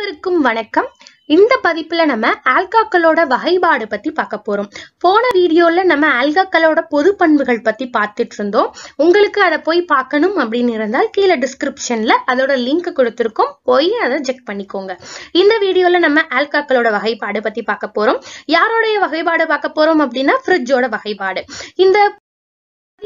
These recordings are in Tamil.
அனைவருக்கும் வணக்கம் இந்த பதிப்புல நம்ம ஆல்காக்களோட வகைபாடு பத்தி பார்க்க போறோம் போன வீடியோல நம்ம ஆல்காக்களோட பொது பண்புகள் பத்தி பார்த்துட்டு இருந்தோம் உங்களுக்கு அதை போய் பார்க்கணும் அப்படின்னு இருந்தால் கீழே டிஸ்கிரிப்ஷன்ல அதோட லிங்க் கொடுத்துருக்கோம் போய் அதை செக் பண்ணிக்கோங்க இந்த வீடியோல நம்ம ஆல்காக்களோட வகைபாடு பத்தி பார்க்க போறோம் யாரோடைய வகைபாடு பார்க்க போறோம் அப்படின்னா ஃப்ரிட்ஜோட வகைபாடு இந்த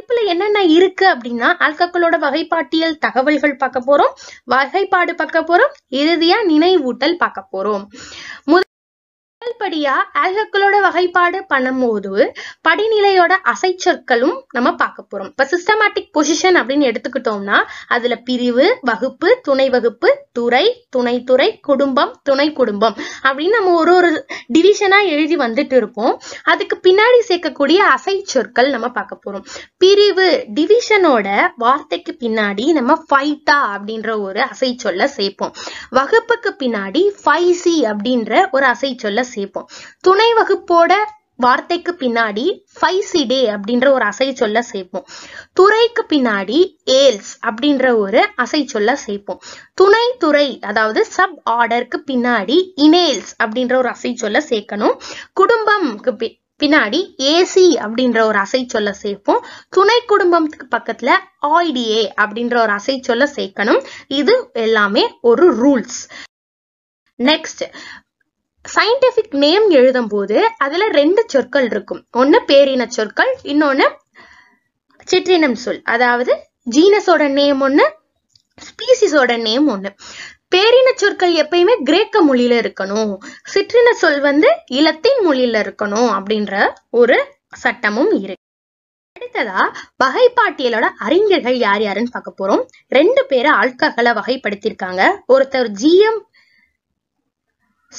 படிப்புல என்னென்ன இருக்கு அப்படின்னா அல்கக்களோட வகைப்பாட்டியல் தகவல்கள் பார்க்க போறோம் வகைப்பாடு பார்க்க போறோம் இறுதியா நினைவூட்டல் பார்க்க போறோம் முத முதல்படியா ஆல்கக்களோட வகைப்பாடு பண்ணும் போது படிநிலையோட அசைச்சொற்களும் நம்ம பார்க்க போறோம் இப்ப சிஸ்டமேட்டிக் பொசிஷன் அப்படின்னு எடுத்துக்கிட்டோம்னா அதுல பிரிவு வகுப்பு துணை வகுப்பு துறை துணை துறை குடும்பம் துணை குடும்பம் அப்படின்னு நம்ம ஒரு ஒரு டிவிஷனா எழுதி வந்துட்டு இருப்போம் அதுக்கு பின்னாடி சேர்க்கக்கூடிய அசை சொற்கள் நம்ம பார்க்க போறோம் பிரிவு டிவிஷனோட வார்த்தைக்கு பின்னாடி நம்ம ஃபைட்டா அப்படின்ற ஒரு அசை சொல்ல சேர்ப்போம் வகுப்புக்கு பின்னாடி ஃபைசி அப்படின்ற ஒரு அசை சொல்ல சேர்ப்போம் துணை வகுப்போட வார்த்தைக்கு பின்னாடி ஃபைசிடே அப்படின்ற ஒரு அசை சொல்ல சேர்ப்போம் துறைக்கு பின்னாடி ஏல்ஸ் அப்படின்ற ஒரு அசை சொல்ல சேர்ப்போம் துணை துறை அதாவது சப் ஆர்டருக்கு பின்னாடி இனேல்ஸ் அப்படின்ற ஒரு அசை சொல்ல சேர்க்கணும் குடும்பம்க்கு பின்னாடி ஏசி அப்படின்ற ஒரு அசை சொல்ல சேர்ப்போம் துணை குடும்பத்துக்கு பக்கத்துல ஆய்டிஏ அப்படின்ற ஒரு அசை சொல்ல சேர்க்கணும் இது எல்லாமே ஒரு ரூல்ஸ் நெக்ஸ்ட் சயின்டிஃபிக் நேம் எழுதும் போது அதுல ரெண்டு சொற்கள் இருக்கும் ஒன்னு பேரின சொற்கள் இன்னொன்னு சிற்றினம் சொல் அதாவது ஜீனஸோட நேம் ஒண்ணு ஸ்பீசிஸோட நேம் ஒண்ணு பேரின சொற்கள் எப்பயுமே கிரேக்க மொழியில இருக்கணும் சிற்றின சொல் வந்து இலத்தின் மொழியில இருக்கணும் அப்படின்ற ஒரு சட்டமும் இருக்கு அடுத்ததா வகைப்பாட்டியலோட அறிஞர்கள் யார் யாருன்னு பார்க்க போறோம் ரெண்டு பேரை ஆட்காக்களை வகைப்படுத்தியிருக்காங்க ஒருத்தர் ஜி எம்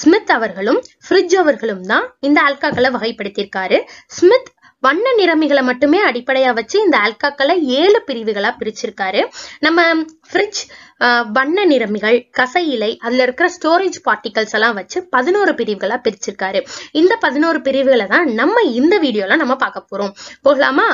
ஸ்மித் அவர்களும் ஃப்ரிட்ஜ் அவர்களும் தான் இந்த ஆல்காக்களை வகைப்படுத்தியிருக்காரு ஸ்மித் வண்ண நிறமிகளை மட்டுமே அடிப்படையா வச்சு இந்த ஆல்காக்களை ஏழு பிரிவுகளா பிரிச்சிருக்காரு நம்ம ஃப்ரிட்ஜ் வண்ண நிறமிகள் கசையிலை அதுல இருக்கிற ஸ்டோரேஜ் பார்ட்டிகல்ஸ் எல்லாம் வச்சு பதினோரு பிரிவுகளா பிரிச்சிருக்காரு இந்த பதினோரு பிரிவுகளை தான் நம்ம இந்த வீடியோல நம்ம பார்க்க போறோம் போகலாமா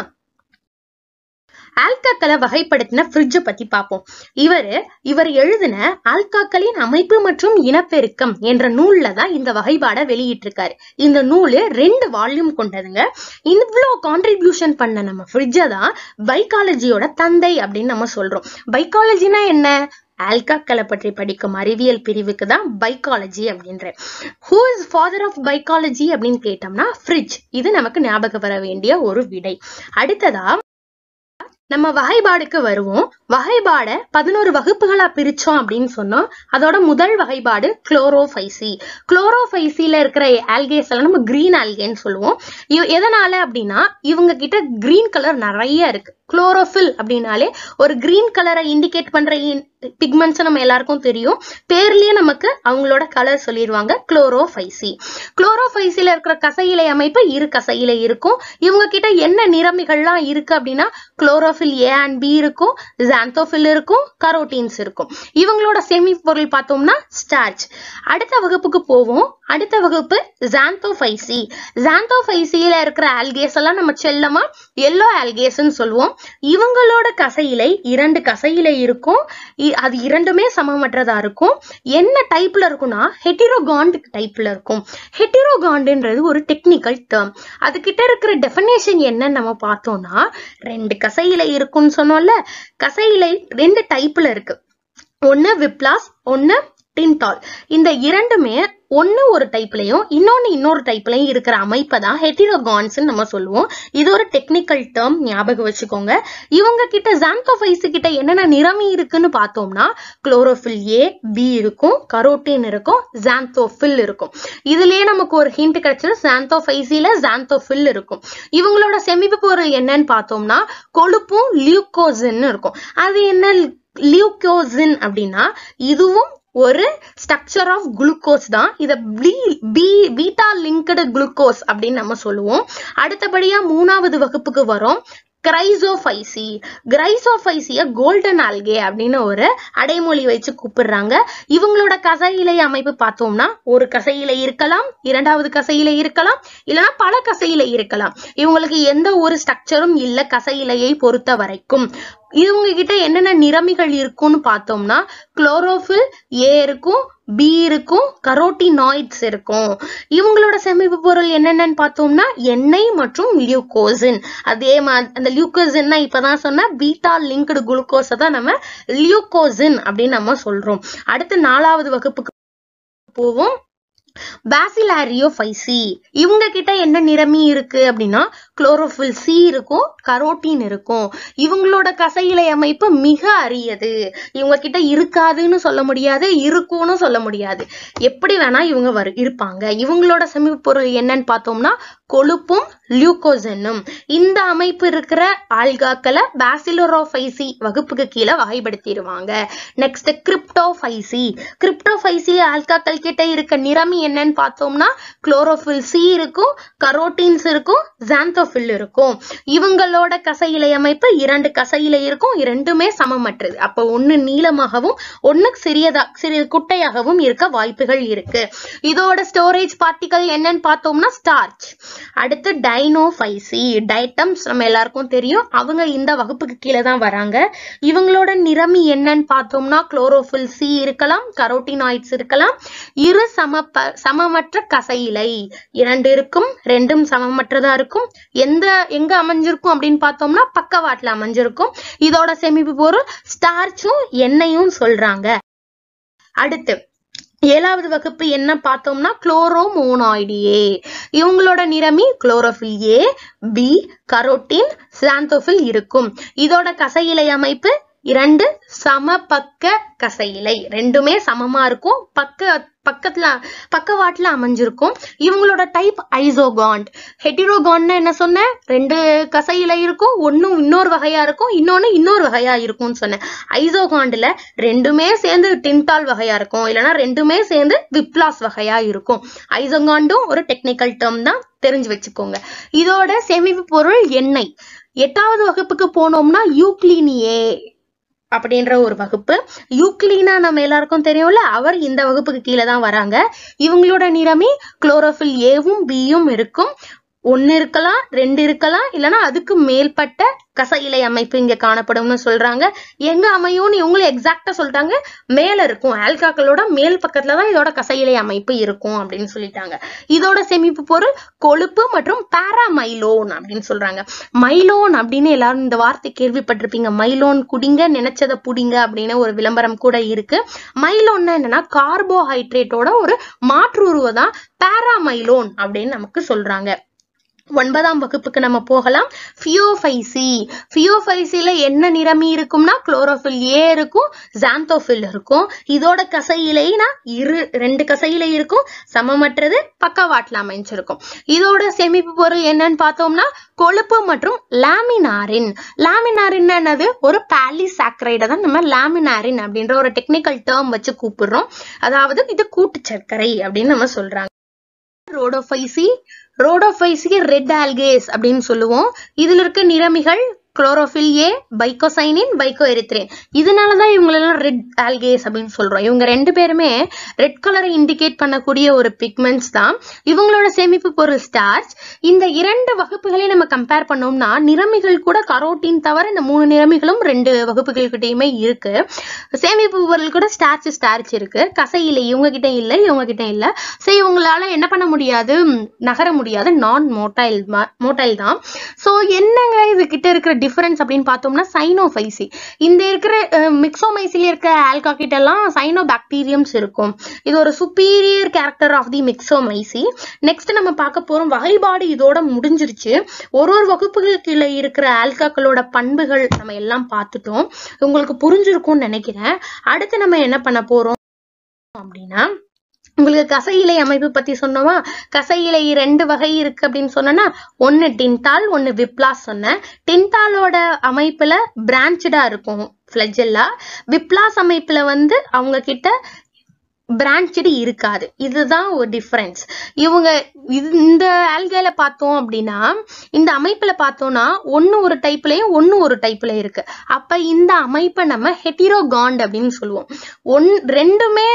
ஆல்காக்களை வகைப்படுத்தின ஃப்ரிட்ஜை பத்தி பார்ப்போம் இவர் இவர் எழுதின ஆல்காக்களின் அமைப்பு மற்றும் இனப்பெருக்கம் என்ற நூல்ல தான் இந்த வகைபாடை வெளியிட்டிருக்காரு இந்த நூல் ரெண்டு வால்யூம் கொண்டதுங்க இவ்வளோ கான்ட்ரிபியூஷன் பண்ண நம்ம ஃப்ரிட்ஜை தான் பைக்காலஜியோட தந்தை அப்படின்னு நம்ம சொல்றோம் பைக்காலஜினா என்ன ஆல்காக்களை பற்றி படிக்கும் அறிவியல் பிரிவுக்கு தான் பைக்காலஜி அப்படின்ற who is father of psychology அப்படின்னு கேட்டோம்னா ஃப்ரிட்ஜ் இது நமக்கு ஞாபகம் வர வேண்டிய ஒரு விடை அடுத்ததா நம்ம வகைபாடுக்கு வருவோம் வகைபாடை பதினோரு வகுப்புகளா பிரிச்சோம் அப்படின்னு சொன்னோம் அதோட முதல் வகைபாடு குளோரோஃபைசி குளோரோஃபைசில இருக்கிற ஆல்கேஸ் எல்லாம் நம்ம கிரீன் ஆல்கேன்னு சொல்லுவோம் எதனால அப்படின்னா இவங்க கிட்ட கிரீன் கலர் நிறைய இருக்கு குளோரோஃபில் அப்படின்னாலே ஒரு கிரீன் கலரை இண்டிகேட் பண்ற பிக்மெண்ட்ஸ் நம்ம எல்லாருக்கும் தெரியும் பேர்லயே நமக்கு அவங்களோட கலர் சொல்லிடுவாங்க குளோரோஃபைசி குளோரோஃபைசில இருக்கிற கசையிலை அமைப்பு இரு கசையில இருக்கும் இவங்க கிட்ட என்ன நிறமிகள்லாம் இருக்கு அப்படின்னா குளோரோஃபில் ஏ அண்ட் பி இருக்கும் ஜாந்தோஃபில் இருக்கும் கரோட்டீன்ஸ் இருக்கும் இவங்களோட செமி பொருள் பார்த்தோம்னா ஸ்டார்ச் அடுத்த வகுப்புக்கு போவோம் அடுத்த வகுப்பு ஜாந்தோஃபைசி ஜாந்தோஃபைசியில் இருக்கிற ஆல்கேஸ் எல்லாம் நம்ம செல்லமா எல்லோ ஆல்கேஸ்ன்னு சொல்லுவோம் இவங்களோட கசையிலை இரண்டு கசையிலை இருக்கும் அது இரண்டுமே சமமற்றதா இருக்கும் என்ன டைப்ல இருக்கும்னா ஹெட்டிரோகாண்ட் டைப்ல இருக்கும் ஹெட்டிரோகாண்டுன்றது ஒரு டெக்னிக்கல் டேர்ம் அது கிட்ட இருக்கிற டெஃபினேஷன் என்னன்னு நம்ம பார்த்தோம்னா ரெண்டு கசையிலை இருக்கும்னு சொன்னோம்ல கசையிலை ரெண்டு டைப்ல இருக்கு ஒன்று விப்ளாஸ் ஒன்று ஹெட்டின்டால் இந்த இரண்டுமே ஒன்று ஒரு டைப்லையும் இன்னொன்று இன்னொரு டைப்லையும் இருக்கிற அமைப்பை தான் ஹெட்டிரோகான்ஸ்ன்னு நம்ம சொல்லுவோம் இது ஒரு டெக்னிக்கல் டேர்ம் ஞாபகம் வச்சுக்கோங்க இவங்க கிட்ட ஜான்கோஃபைஸ் கிட்ட என்னென்ன நிறமி இருக்குன்னு பார்த்தோம்னா குளோரோஃபில் ஏ பி இருக்கும் கரோட்டின் இருக்கும் ஜாந்தோஃபில் இருக்கும் இதுலயே நமக்கு ஒரு ஹிண்ட் கிடைச்சது ஜான்தோஃபைசில ஜாந்தோஃபில் இருக்கும் இவங்களோட செமிப்பு பொருள் என்னன்னு பார்த்தோம்னா கொழுப்பும் லியூக்கோசின்னு இருக்கும் அது என்ன லியூக்கோசின் அப்படின்னா இதுவும் ஒரு ஸ்ட்ரக்சர் ஆஃப் குளுக்கோஸ் தான் இதை பி பீட்டா லிங்கடு குளுக்கோஸ் அப்படின்னு நம்ம சொல்லுவோம் அடுத்தபடியாக மூணாவது வகுப்புக்கு வரோம் கிரைசோஃபைசி கிரைசோஃபைசிய கோல்டன் ஆல்கே அப்படின்னு ஒரு அடைமொழி வச்சு கூப்பிடுறாங்க இவங்களோட கசையிலை அமைப்பு பார்த்தோம்னா ஒரு கசையிலை இருக்கலாம் இரண்டாவது கசையிலை இருக்கலாம் இல்லைன்னா பல கசையிலை இருக்கலாம் இவங்களுக்கு எந்த ஒரு ஸ்ட்ரக்சரும் இல்லை கசையிலையை பொறுத்த வரைக்கும் இவங்க கிட்ட என்னென்ன நிறமிகள் இருக்கும்னு பார்த்தோம்னா குளோரோஃபில் ஏ இருக்கும் பி இருக்கும் கரோட்டினாய்ட்ஸ் இருக்கும் இவங்களோட சேமிப்பு பொருள் என்னென்னு பார்த்தோம்னா எண்ணெய் மற்றும் லியூகோசின் அதே மாதிரி அந்த லியூகோசின்னா இப்பதான் சொன்னா பீட்டா லிங்க்டு குளுக்கோஸை தான் நம்ம லியூகோசின் அப்படின்னு நம்ம சொல்றோம் அடுத்து நாலாவது வகுப்புக்கு போவோம் பேசிலாரியோ ஃபைசி இவங்க கிட்ட என்ன நிறமி இருக்கு அப்படின்னா குளோரோஃபில் சி இருக்கும் கரோட்டின் இருக்கும் இவங்களோட கசையிலை அமைப்பு மிக அரியது இவங்க கிட்ட இருக்காதுன்னு சொல்ல முடியாது இருக்கும்னு சொல்ல முடியாது எப்படி வேணா இவங்க வரு இருப்பாங்க இவங்களோட பொருள் என்னன்னு பார்த்தோம்னா கொழுப்பும் லியூகோசனும் இந்த அமைப்பு இருக்கிற ஆல்காக்களை பேசிலோரோஃபைசி வகுப்புக்கு கீழே வகைப்படுத்திடுவாங்க நெக்ஸ்ட் கிரிப்டோஃபைசி கிரிப்டோஃபைசி ஆல்காக்கள் கிட்ட இருக்க நிறமி என்னன்னு பார்த்தோம்னா குளோரோஃபில் சி இருக்கும் கரோட்டீன்ஸ் இருக்கும் ஜாந்தோஃபைல் குளோரோஃபில் இருக்கும் இவங்களோட கசையிலை அமைப்பு இரண்டு கசையிலை இருக்கும் இரண்டுமே சமமற்றது அப்போ ஒண்ணு நீளமாகவும் ஒண்ணு சிறியதா சிறிய குட்டையாகவும் இருக்க வாய்ப்புகள் இருக்கு இதோட ஸ்டோரேஜ் பார்ட்டிகள் என்னன்னு பார்த்தோம்னா ஸ்டார்ச் அடுத்து டைனோஃபைசி டைட்டம்ஸ் நம்ம எல்லாருக்கும் தெரியும் அவங்க இந்த வகுப்புக்கு கீழே தான் வராங்க இவங்களோட நிறமி என்னன்னு பார்த்தோம்னா குளோரோஃபில் சி இருக்கலாம் கரோட்டினாய்ட்ஸ் இருக்கலாம் இரு சம சமமற்ற கசையிலை இரண்டு இருக்கும் ரெண்டும் சமமற்றதா இருக்கும் எந்த எங்க அமைஞ்சிருக்கும் அப்படின்னு பார்த்தோம்னா பக்கவாட்டுல அமைஞ்சிருக்கும் இதோட சேமிப்பு பொருள் ஸ்டார்ச்சும் எண்ணெயும் சொல்றாங்க அடுத்து ஏழாவது வகுப்பு என்ன பார்த்தோம்னா மோனாய்டியே இவங்களோட நிறமி chlorophyll A B carotene xanthophyll இருக்கும் இதோட கசையிலை அமைப்பு இரண்டு சமபக்க கசையிலை ரெண்டுமே சமமா இருக்கும் பக்க பக்கத்துல பக்கவாட்டுல அமைஞ்சிருக்கும் இவங்களோட டைப் ஐசோகாண்ட் ஹெட்டிரோகாண்ட்னு என்ன சொன்னேன் ரெண்டு கசையில இருக்கும் ஒன்னும் இன்னொரு வகையா இருக்கும் இன்னொன்னு இன்னொரு வகையா இருக்கும்னு சொன்னேன் ஐசோகாண்ட்ல ரெண்டுமே சேர்ந்து டின்டால் வகையா இருக்கும் இல்லைன்னா ரெண்டுமே சேர்ந்து விப்லாஸ் வகையா இருக்கும் ஐசோகாண்டும் ஒரு டெக்னிக்கல் டேர்ம் தான் தெரிஞ்சு வச்சுக்கோங்க இதோட சேமிப்பு பொருள் எண்ணெய் எட்டாவது வகுப்புக்கு போனோம்னா யூக்ளினியே அப்படின்ற ஒரு வகுப்பு யூக்ளீனா நம்ம எல்லாருக்கும் தெரியும்ல அவர் இந்த வகுப்புக்கு கீழே தான் வராங்க இவங்களோட நிறமே குளோரோஃபில் ஏவும் பியும் இருக்கும் ஒன்னு இருக்கலாம் ரெண்டு இருக்கலாம் இல்லைன்னா அதுக்கு மேற்பட்ட கச இலை அமைப்பு இங்க காணப்படும்னு சொல்றாங்க எங்க அமையும்னு இவங்களும் எக்ஸாக்டா சொல்லிட்டாங்க மேல இருக்கும் ஆல்காக்களோட மேல் பக்கத்துல தான் இதோட கச இலை அமைப்பு இருக்கும் அப்படின்னு சொல்லிட்டாங்க இதோட சேமிப்பு பொருள் கொழுப்பு மற்றும் பாராமைலோன் அப்படின்னு சொல்றாங்க மைலோன் அப்படின்னு எல்லாரும் இந்த வார்த்தை கேள்விப்பட்டிருப்பீங்க மைலோன் குடிங்க நினைச்சதை புடிங்க அப்படின்னு ஒரு விளம்பரம் கூட இருக்கு மைலோன்னா என்னன்னா கார்போஹைட்ரேட்டோட ஒரு மாற்றுருவ தான் பாராமைலோன் அப்படின்னு நமக்கு சொல்றாங்க ஒன்பதாம் வகுப்புக்கு நம்ம போகலாம் ஃபியோஃபைசி ஃபியோஃபைசியில் என்ன நிறமி இருக்கும்னா குளோரோஃபில் ஏ இருக்கும் ஜாந்தோஃபில் இருக்கும் இதோட கசையிலைனா இரு ரெண்டு கசையில இருக்கும் சமமற்றது பக்கவாட்டில் அமைஞ்சிருக்கும் இதோட சேமிப்பு பொருள் என்னன்னு பார்த்தோம்னா கொழுப்பு மற்றும் லாமினாரின் லாமினாரின் என்னது ஒரு பாலிசாக்ரைடை தான் நம்ம லாமினாரின் அப்படின்ற ஒரு டெக்னிக்கல் டேர்ம் வச்சு கூப்பிடுறோம் அதாவது இது கூட்டு சர்க்கரை அப்படின்னு நம்ம சொல்றாங்க ரோடோஃபைசி ரோடோஃபைசிய ரெட் ஆல்கேஸ் அப்படின்னு சொல்லுவோம் இதில் இருக்க நிறமிகள் குளோரோஃபில் ஏ பைக்கோசைனின் பைக்கோ எரித்ரே இதனால தான் இவங்களெல்லாம் ரெட் ஆல்கேஸ் அப்படின்னு சொல்கிறோம் இவங்க ரெண்டு பேருமே ரெட் கலரை இண்டிகேட் பண்ணக்கூடிய ஒரு பிக்மெண்ட்ஸ் தான் இவங்களோட சேமிப்பு பொருள் ஸ்டார்ச் இந்த இரண்டு வகுப்புகளையும் நம்ம கம்பேர் பண்ணோம்னா நிறமிகள் கூட கரோட்டின் தவிர இந்த மூணு நிறமிகளும் ரெண்டு கிட்டயுமே இருக்கு சேமிப்பு பொருள் கூட ஸ்டார்ச் ஸ்டார்ச் இருக்கு கசை இல்லை இவங்க கிட்ட இல்லை இவங்க கிட்ட இல்லை ஸோ இவங்களால என்ன பண்ண முடியாது நகர முடியாது நான் மோட்டைல் மோட்டைல் தான் ஸோ என்னங்க இது கிட்ட இருக்கிற டிஃபரன்ஸ் அப்படின்னு பார்த்தோம்னா சைனோஃபைசி இந்த இருக்கிற மிக்சோமைசில இருக்கிற ஆல்காக்கிட்ட எல்லாம் பாக்டீரியம்ஸ் இருக்கும் இது ஒரு superior character of the myxomycetes next நம்ம பார்க்க போகிறோம் வகைபாடு இதோட முடிஞ்சிருச்சு ஒரு ஒரு வகுப்புகளுக்குள்ள இருக்கிற ஆல்காக்களோட பண்புகள் நம்ம எல்லாம் பார்த்துட்டோம் உங்களுக்கு புரிஞ்சிருக்கும்னு நினைக்கிறேன் அடுத்து நம்ம என்ன பண்ண போறோம் அப்படின்னா உங்களுக்கு கசையிலை அமைப்பு பத்தி சொன்னோமா கசையிலை ரெண்டு வகை இருக்கு அப்படின்னு சொன்னா ஒண்ணு டின்டால் ஒன்னு விப்லாஸ் சொன்னேன் டின்டாலோட அமைப்புல பிரான்ச்சடா இருக்கும் ஃபிளஜெல்லா விப்லாஸ் அமைப்புல வந்து அவங்க கிட்ட பிரான்ச்சடு இருக்காது இதுதான் ஒரு டிஃப்ரென்ஸ் இவங்க இந்த ஆல்கேல பார்த்தோம் அப்படின்னா இந்த அமைப்புல பார்த்தோம்னா ஒன்று ஒரு டைப்லயும் ஒன்று ஒரு டைப்ல இருக்கு அப்ப இந்த அமைப்பை நம்ம ஹெட்டிரோகாண்ட் அப்படின்னு சொல்லுவோம் ஒன் ரெண்டுமே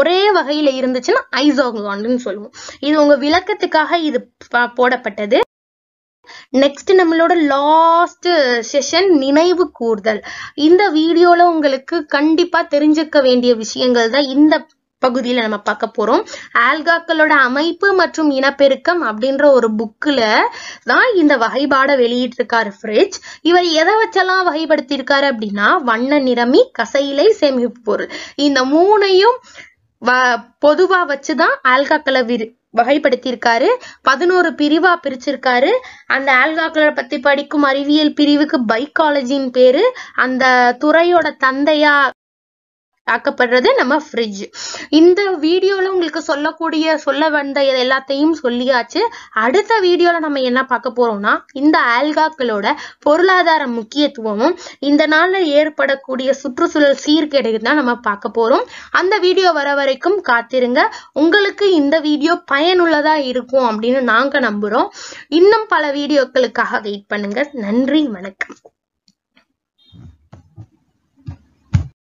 ஒரே வகையில இருந்துச்சுன்னா ஐசோகாண்ட்னு சொல்லுவோம் இது உங்க விளக்கத்துக்காக இது போடப்பட்டது நெக்ஸ்ட் நம்மளோட லாஸ்ட் செஷன் நினைவு கூறுதல் இந்த வீடியோல உங்களுக்கு கண்டிப்பா தெரிஞ்சுக்க வேண்டிய விஷயங்கள் தான் இந்த பகுதியில நம்ம பார்க்க போறோம் ஆல்காக்களோட அமைப்பு மற்றும் இனப்பெருக்கம் அப்படின்ற ஒரு புக்ல தான் இந்த வகைபாட வெளியிட்டிருக்காரு ஃப்ரிட்ஜ் இவர் எதை வச்செல்லாம் வகைப்படுத்தியிருக்காரு அப்படின்னா வண்ண நிறமி கசையிலை சேமிப்பு பொருள் இந்த மூணையும் பொதுவா வச்சுதான் ஆல்காக்களை விரு வகைப்படுத்தியிருக்காரு பதினோரு பிரிவா பிரிச்சிருக்காரு அந்த ஆல்காக்களை பத்தி படிக்கும் அறிவியல் பிரிவுக்கு பைக்காலஜின்னு பேரு அந்த துறையோட தந்தையா ஆக்கப்படுறது நம்ம ஃப்ரிட்ஜ் இந்த வீடியோவில் உங்களுக்கு சொல்லக்கூடிய சொல்ல வந்த எல்லாத்தையும் சொல்லியாச்சு அடுத்த வீடியோவில் நம்ம என்ன பார்க்க போகிறோம்னா இந்த ஆல்காக்களோட பொருளாதார முக்கியத்துவமும் இந்த நாளில் ஏற்படக்கூடிய சுற்றுச்சூழல் சீர்கேடுகள் தான் நம்ம பார்க்க போகிறோம் அந்த வீடியோ வர வரைக்கும் காத்திருங்க உங்களுக்கு இந்த வீடியோ பயனுள்ளதாக இருக்கும் அப்படின்னு நாங்கள் நம்புகிறோம் இன்னும் பல வீடியோக்களுக்காக வெயிட் பண்ணுங்க நன்றி வணக்கம்